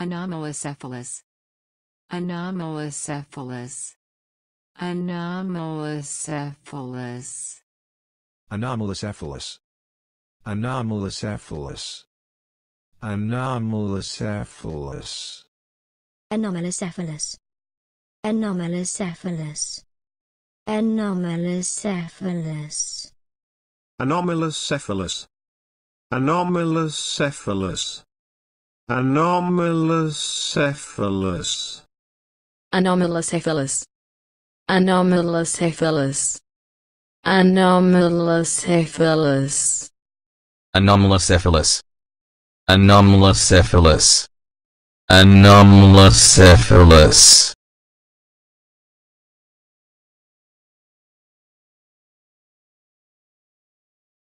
anomalocephalus anomalocephalus anomalocephalus anomalocephalus anomalocephalus anomalocephalus anomalocephalus anomalocephalus anomalocephalus anomalocephalus anomalocephalus Anomalous cephalus. Anomalous cephalus. Anomalous cephalus. Anomalous cephalus. Anomalous cephalus. Anomalous cephalus. Anomalous cephalus.